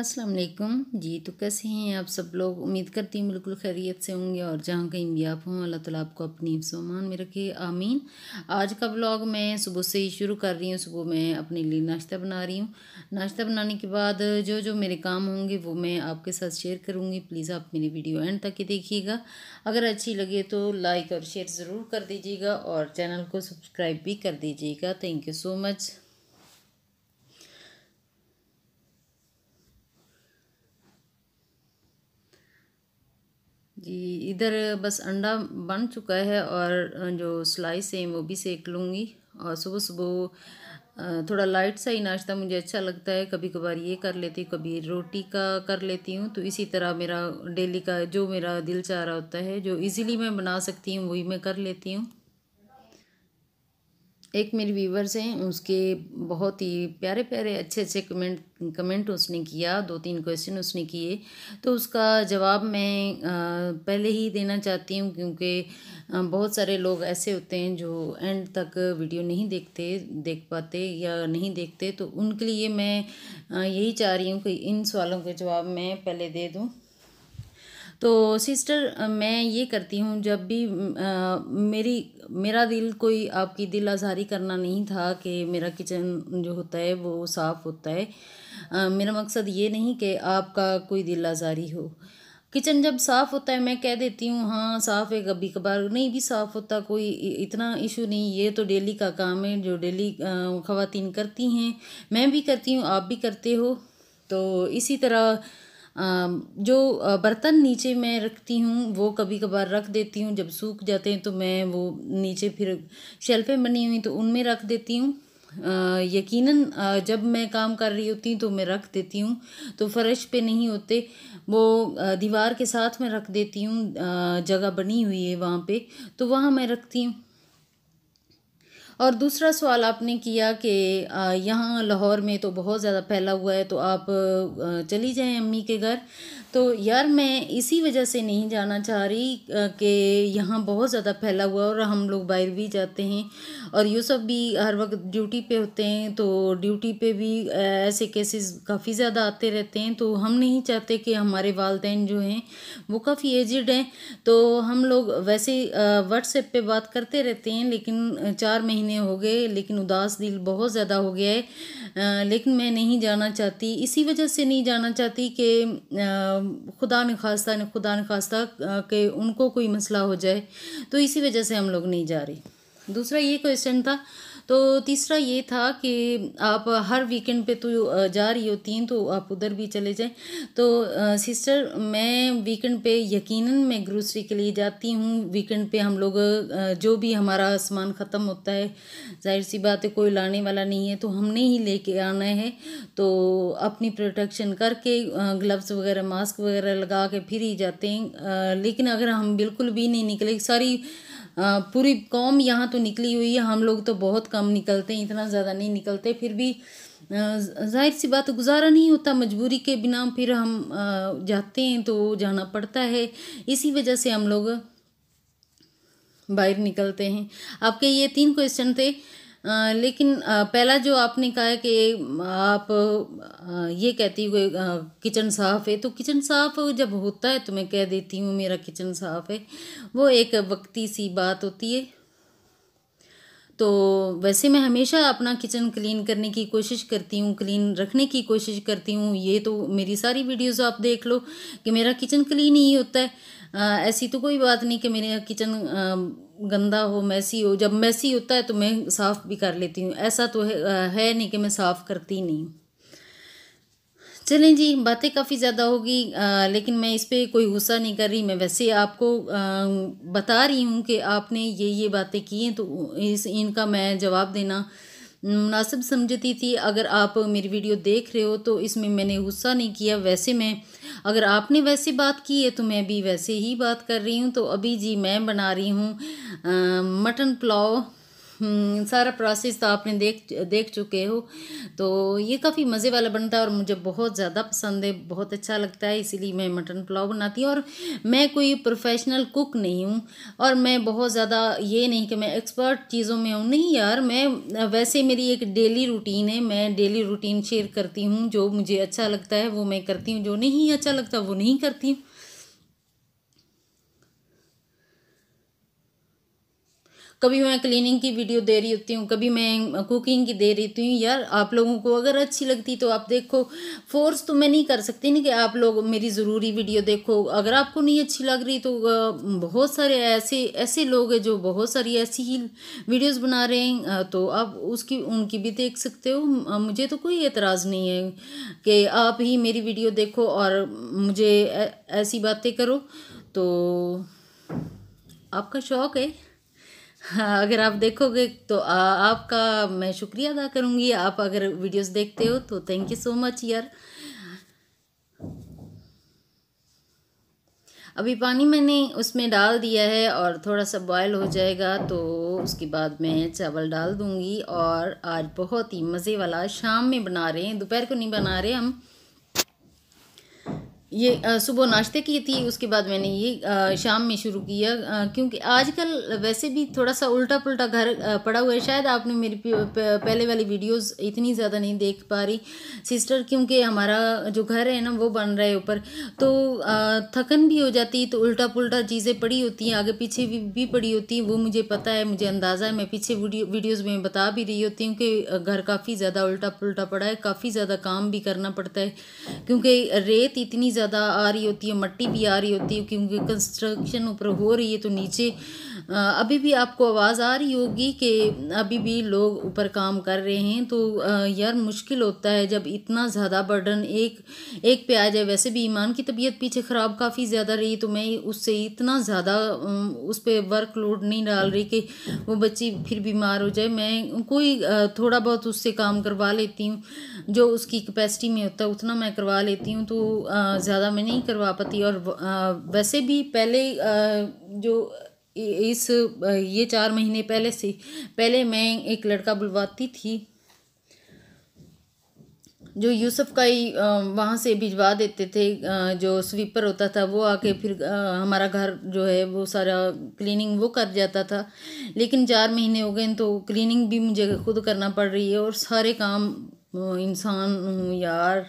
अस्सलाम जी तो कैसे हैं आप सब लोग उम्मीद करती हूँ बिल्कुल खैरियत से होंगे और जहाँ कहीं भी आप हों अल्लाह ताला आपको अपनी सामान में रखे आमीन आज का ब्लॉग मैं सुबह से ही शुरू कर रही हूँ सुबह मैं अपने लिए नाश्ता बना रही हूँ नाश्ता बनाने के बाद जो जो मेरे काम होंगे वो मैं आपके साथ शेयर करूँगी प्लीज़ आप मेरी वीडियो एंड तक ही देखिएगा अगर अच्छी लगे तो लाइक और शेयर ज़रूर कर दीजिएगा और चैनल को सब्सक्राइब भी कर दीजिएगा थैंक यू सो मच जी इधर बस अंडा बन चुका है और जो स्लाइस है वो भी सेक लूँगी और सुबह सुबह थोड़ा लाइट सा ही नाश्ता मुझे अच्छा लगता है कभी कभार ये कर लेती हूँ कभी रोटी का कर लेती हूँ तो इसी तरह मेरा डेली का जो मेरा दिल चाह रहा होता है जो इजीली मैं बना सकती हूँ वही मैं कर लेती हूँ एक मेरे व्यूवर्स हैं उसके बहुत ही प्यारे प्यारे अच्छे अच्छे कमेंट कमेंट उसने किया दो तीन क्वेश्चन उसने किए तो उसका जवाब मैं पहले ही देना चाहती हूँ क्योंकि बहुत सारे लोग ऐसे होते हैं जो एंड तक वीडियो नहीं देखते देख पाते या नहीं देखते तो उनके लिए मैं यही चाह रही हूँ कि इन सवालों के जवाब मैं पहले दे दूँ तो सिस्टर मैं ये करती हूँ जब भी आ, मेरी मेरा दिल कोई आपकी दिल आज़ारी करना नहीं था कि मेरा किचन जो होता है वो साफ़ होता है आ, मेरा मकसद ये नहीं कि आपका कोई दिल आज़ारी हो किचन जब साफ़ होता है मैं कह देती हूँ हाँ साफ़ है कभी कभार नहीं भी साफ़ होता कोई इतना इशू नहीं ये तो डेली का काम है जो डेली ख़वातीन करती हैं मैं भी करती हूँ आप भी करते हो तो इसी तरह जो बर्तन नीचे मैं रखती हूँ वो कभी कभार रख देती हूँ जब सूख जाते हैं तो मैं वो नीचे फिर शेल्फें बनी हुई तो उनमें रख देती हूँ यकीनन जब मैं काम कर रही होती तो मैं रख देती हूँ तो फ़र्श पे नहीं होते वो दीवार के साथ मैं रख देती हूँ जगह बनी हुई है वहाँ पे तो वहाँ मैं रखती हूँ और दूसरा सवाल आपने किया कि यहाँ लाहौर में तो बहुत ज़्यादा फैला हुआ है तो आप चली जाएं अम्मी के घर तो यार मैं इसी वजह से नहीं जाना चाह रही कि यहाँ बहुत ज़्यादा फैला हुआ और हम लोग बाहर भी जाते हैं और ये सब भी हर वक्त ड्यूटी पे होते हैं तो ड्यूटी पे भी ऐसे केसेस काफ़ी ज़्यादा आते रहते हैं तो हम नहीं चाहते कि हमारे वालदेन जो हैं वो काफ़ी एजड हैं तो हम लोग वैसे व्हाट्सएप पर बात करते रहते हैं लेकिन चार महीने हो गए लेकिन उदास दिल बहुत ज़्यादा हो गया है लेकिन मैं नहीं जाना चाहती इसी वजह से नहीं जाना चाहती कि खुदा न खास्ता खुदा न खास्ता के उनको कोई मसला हो जाए तो इसी वजह से हम लोग नहीं जा रहे दूसरा ये क्वेश्चन था तो तीसरा ये था कि आप हर वीकेंड पे तो जा रही होती हैं तो आप उधर भी चले जाएं तो सिस्टर मैं वीकेंड पे यकीनन मैं ग्रोसरी के लिए जाती हूँ वीकेंड पे हम लोग जो भी हमारा सामान ख़त्म होता है जाहिर सी बात है कोई लाने वाला नहीं है तो हमने ही लेके आना है तो अपनी प्रोटेक्शन करके ग्लव्स वगैरह मास्क वगैरह लगा के फिर ही जाते हैं लेकिन अगर हम बिल्कुल भी नहीं निकले सारी पूरी कौम यहाँ तो निकली हुई है हम लोग तो बहुत कम निकलते हैं इतना ज़्यादा नहीं निकलते फिर भी जाहिर सी बात गुजारा नहीं होता मजबूरी के बिना फिर हम जाते हैं तो जाना पड़ता है इसी वजह से हम लोग बाहर निकलते हैं आपके ये तीन क्वेश्चन थे लेकिन पहला जो आपने कहा है कि आप ये कहती हुए किचन साफ़ है तो किचन साफ़ जब होता है तो मैं कह देती हूँ मेरा किचन साफ़ है वो एक वक्ती सी बात होती है तो वैसे मैं हमेशा अपना किचन क्लीन करने की कोशिश करती हूँ क्लीन रखने की कोशिश करती हूँ ये तो मेरी सारी वीडियोस आप देख लो कि मेरा किचन क्लीन ही होता है आ, ऐसी तो कोई बात नहीं कि मेरा किचन आ, गंदा हो मैसी हो जब मैसी होता है तो मैं साफ़ भी कर लेती हूँ ऐसा तो है, है नहीं कि मैं साफ़ करती नहीं चलें जी बातें काफ़ी ज़्यादा होगी लेकिन मैं इस पर कोई गुस्सा नहीं कर रही मैं वैसे आपको आ, बता रही हूँ कि आपने ये ये बातें की हैं तो इस इनका मैं जवाब देना मुनासिब समझती थी अगर आप मेरी वीडियो देख रहे हो तो इसमें मैंने गुस्सा नहीं किया वैसे मैं अगर आपने वैसे बात की है तो मैं भी वैसे ही बात कर रही हूँ तो अभी जी मैं बना रही हूँ मटन पुलाव हम्म, सारा प्रोसेस तो आपने देख देख चुके हो तो ये काफ़ी मज़े वाला बनता है और मुझे बहुत ज़्यादा पसंद है बहुत अच्छा लगता है इसीलिए मैं मटन पुलाव बनाती हूँ और मैं कोई प्रोफेशनल कुक नहीं हूँ और मैं बहुत ज़्यादा ये नहीं कि मैं एक्सपर्ट चीज़ों में हूँ नहीं यार मैं वैसे मेरी एक डेली रूटीन है मैं डेली रूटीन शेयर करती हूँ जो मुझे अच्छा लगता है वो मैं करती हूँ जो नहीं अच्छा लगता वो नहीं करती हूँ कभी मैं क्लीनिंग की वीडियो दे रही होती हूँ कभी मैं कुकिंग की दे रही होती हूँ यार आप लोगों को अगर अच्छी लगती तो आप देखो फोर्स तो मैं नहीं कर सकती ना कि आप लोग मेरी ज़रूरी वीडियो देखो अगर आपको नहीं अच्छी लग रही तो बहुत सारे ऐसे ऐसे लोग हैं जो बहुत सारी ऐसी ही वीडियोज़ बना रहे हैं तो आप उसकी उनकी भी देख सकते हो मुझे तो कोई एतराज़ नहीं है कि आप ही मेरी वीडियो देखो और मुझे ऐसी बातें करो तो आपका शौक़ है हाँ अगर आप देखोगे तो आ, आपका मैं शुक्रिया अदा करूँगी आप अगर वीडियोस देखते हो तो थैंक यू सो मच यार अभी पानी मैंने उसमें डाल दिया है और थोड़ा सा बॉयल हो जाएगा तो उसके बाद मैं चावल डाल दूँगी और आज बहुत ही मज़े वाला शाम में बना रहे हैं दोपहर को नहीं बना रहे हम ये सुबह नाश्ते की थी उसके बाद मैंने ये शाम में शुरू किया क्योंकि आजकल वैसे भी थोड़ा सा उल्टा पुल्टा घर पड़ा हुआ है शायद आपने मेरी पहले वाली वीडियोस इतनी ज़्यादा नहीं देख पा रही सिस्टर क्योंकि हमारा जो घर है ना वो बन रहा है ऊपर तो थकन भी हो जाती है तो उल्टा पुल्टा चीज़ें पड़ी होती हैं आगे पीछे भी, भी पड़ी होती हैं वो मुझे पता है मुझे अंदाज़ा है मैं पीछे वीडियो वीडियोज़ में बता भी रही होती हूँ कि घर काफ़ी ज़्यादा उल्टा पुल्टा पड़ा है काफ़ी ज़्यादा काम भी करना पड़ता है क्योंकि रेत इतनी ज़्यादा आ रही होती है मट्टी भी आ रही होती है क्योंकि कंस्ट्रक्शन ऊपर हो रही है तो नीचे अभी भी आपको आवाज़ आ रही होगी कि अभी भी लोग ऊपर काम कर रहे हैं तो यार मुश्किल होता है जब इतना ज़्यादा बर्डन एक एक पे आ जाए वैसे भी ईमान की तबीयत पीछे ख़राब काफ़ी ज़्यादा रही तो मैं उससे इतना ज़्यादा उस पर वर्क लोड नहीं डाल रही कि वो बच्ची फिर बीमार हो जाए मैं कोई थोड़ा बहुत उससे काम करवा लेती हूँ जो उसकी कैपेसिटी में होता है उतना मैं करवा लेती हूँ तो ज़्यादा मैं नहीं करवा पाती और वैसे भी पहले जो इस ये चार महीने पहले से पहले मैं एक लड़का बुलवाती थी जो यूसुफ का ही वहाँ से भिजवा देते थे जो स्वीपर होता था वो आके फिर हमारा घर जो है वो सारा क्लीनिंग वो कर जाता था लेकिन चार महीने हो गए तो क्लीनिंग भी मुझे खुद करना पड़ रही है और सारे काम इंसान हूँ यार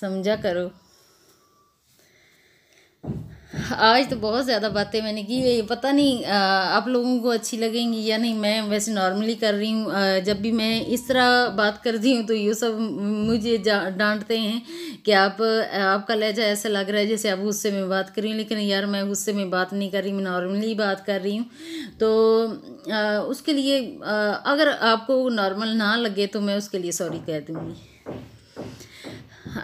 समझा करो आज तो बहुत ज़्यादा बातें मैंने की पता नहीं आप लोगों को अच्छी लगेंगी या नहीं मैं वैसे नॉर्मली कर रही हूँ जब भी मैं इस तरह बात करती हूँ तो ये सब मुझे डांटते हैं कि आप आपका लहजा ऐसा लग रहा है जैसे आप गुस्से में बात कर रही हूँ लेकिन यार मैं गुस्से में बात नहीं कर रही मैं नॉर्मली बात कर रही हूँ तो आ, उसके लिए आ, अगर आपको नॉर्मल ना लगे तो मैं उसके लिए सॉरी कह दूँगी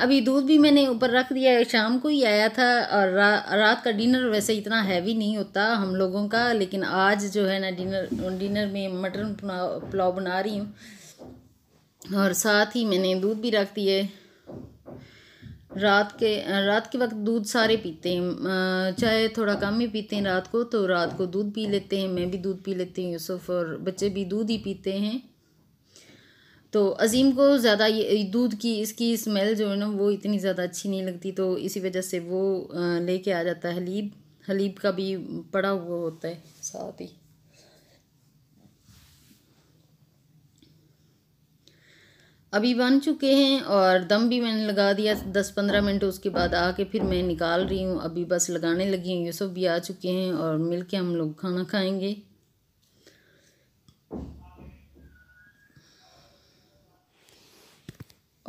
अभी दूध भी मैंने ऊपर रख दिया है शाम को ही आया था और रा, रात का डिनर वैसे इतना हैवी नहीं होता हम लोगों का लेकिन आज जो है ना डिनर डिनर में मटन पुलाव बना रही हूँ और साथ ही मैंने दूध भी रख दिए रात के रात के वक्त दूध सारे पीते हैं चाहे थोड़ा कम ही पीते हैं रात को तो रात को दूध पी लेते हैं मैं भी दूध पी लेती हूँ यूसुफ और बच्चे भी दूध ही पीते हैं तो अजीम को ज़्यादा ये दूध की इसकी स्मेल जो है ना वो इतनी ज़्यादा अच्छी नहीं लगती तो इसी वजह से वो लेके आ जाता है हलीब हलीब का भी पड़ा हुआ होता है साथ ही अभी बन चुके हैं और दम भी मैंने लगा दिया दस पंद्रह मिनट उसके बाद आके फिर मैं निकाल रही हूँ अभी बस लगाने लगी हूँ ये सब भी आ चुके हैं और मिल के हम लोग खाना खाएंगे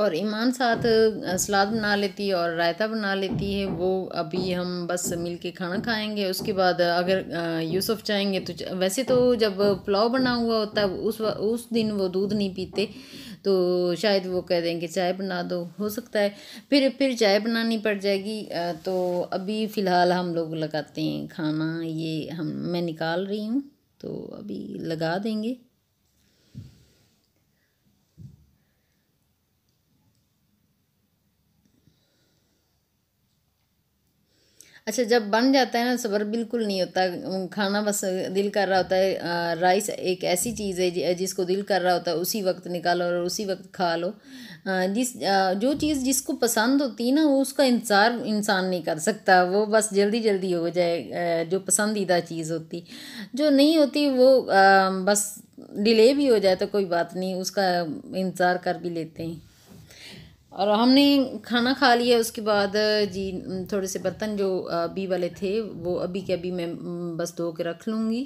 और ईमान साथ सलाद बना लेती है और रायता बना लेती है वो अभी हम बस मिल के खाना खाएंगे उसके बाद अगर यूसुफ चाहेंगे तो वैसे तो जब पुलाव बना हुआ होता है उस उस दिन वो दूध नहीं पीते तो शायद वो कह देंगे चाय बना दो हो सकता है फिर फिर चाय बनानी पड़ जाएगी तो अभी फ़िलहाल हम लोग लगाते हैं खाना ये हम मैं निकाल रही हूँ तो अभी लगा देंगे अच्छा जब बन जाता है ना सबर बिल्कुल नहीं होता खाना बस दिल कर रहा होता है राइस एक ऐसी चीज़ है जिसको दिल कर रहा होता है उसी वक्त निकालो और उसी वक्त खा लो जिस जो चीज़ जिसको पसंद होती है ना वो उसका इंतज़ार इंसान नहीं कर सकता वो बस जल्दी जल्दी हो जाए जो पसंदीदा चीज़ होती जो नहीं होती वो बस डिले भी हो जाए तो कोई बात नहीं उसका इंतज़ार कर भी लेते हैं और हमने खाना खा लिया उसके बाद जी थोड़े से बर्तन जो अभी वाले थे वो अभी के अभी मैं बस धो के रख लूँगी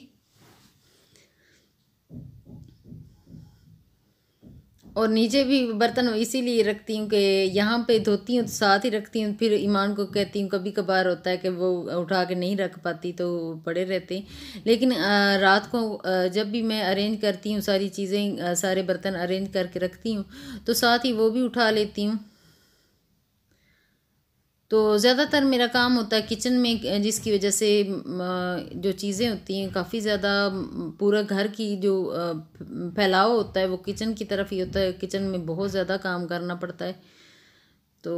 और नीचे भी बर्तन इसीलिए रखती हूँ कि यहाँ पे धोती हूँ तो साथ ही रखती हूँ फिर ईमान को कहती हूँ कभी कभार होता है कि वो उठा के नहीं रख पाती तो पड़े रहते हैं लेकिन रात को जब भी मैं अरेंज करती हूँ सारी चीज़ें सारे बर्तन अरेंज करके रखती हूँ तो साथ ही वो भी उठा लेती हूँ तो ज़्यादातर मेरा काम होता है किचन में जिसकी वजह से जो चीज़ें होती हैं काफ़ी ज़्यादा पूरा घर की जो फैलाव होता है वो किचन की तरफ ही होता है किचन में बहुत ज़्यादा काम करना पड़ता है तो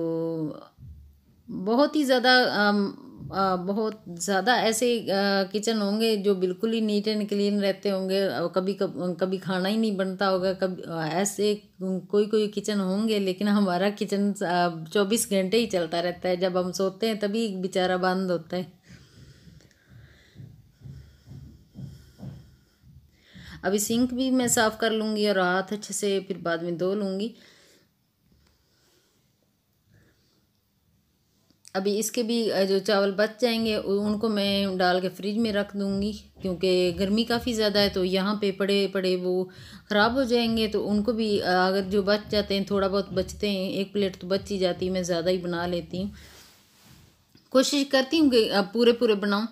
बहुत ही ज़्यादा बहुत ज़्यादा ऐसे किचन होंगे जो बिल्कुल ही नीट एंड क्लीन रहते होंगे कभी कभी खाना ही नहीं बनता होगा कभी ऐसे कोई कोई किचन होंगे लेकिन हमारा किचन चौबीस घंटे ही चलता रहता है जब हम सोते हैं तभी बेचारा बंद होता है अभी सिंक भी मैं साफ़ कर लूँगी और हाथ अच्छे से फिर बाद में धो लूँगी अभी इसके भी जो चावल बच जाएंगे उनको मैं डाल के फ्रिज में रख दूँगी क्योंकि गर्मी काफ़ी ज़्यादा है तो यहाँ पे पड़े पड़े वो ख़राब हो जाएंगे तो उनको भी अगर जो बच जाते हैं थोड़ा बहुत बचते हैं एक प्लेट तो बच ही जाती है मैं ज़्यादा ही बना लेती हूँ कोशिश करती हूँ कि पूरे पूरे बनाऊँ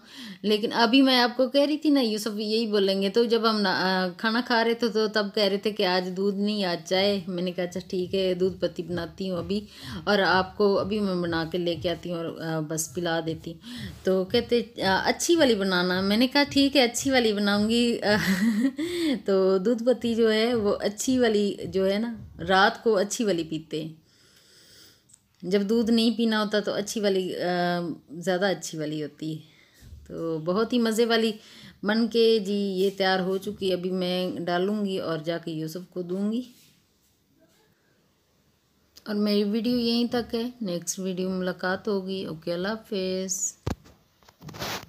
लेकिन अभी मैं आपको कह रही थी ना ये सब यही बोलेंगे तो जब हम खाना खा रहे थे तो तब कह रहे थे कि आज दूध नहीं आज चाय मैंने कहा अच्छा ठीक है दूध पत्ती बनाती हूँ अभी और आपको अभी मैं बना के लेके आती हूँ और बस पिला देती हूँ तो कहते अच्छी वाली बनाना मैंने कहा ठीक है अच्छी वाली बनाऊँगी तो दूध पत्ती जो है वो अच्छी वाली जो है ना रात को अच्छी वाली पीते हैं जब दूध नहीं पीना होता तो अच्छी वाली ज़्यादा अच्छी वाली होती है तो बहुत ही मज़े वाली मन के जी ये तैयार हो चुकी अभी मैं डालूँगी और जाके यूसुफ को दूँगी और मेरी वीडियो यहीं तक है नेक्स्ट वीडियो में मुलाकात होगी ओके अल्लाह हाफिज़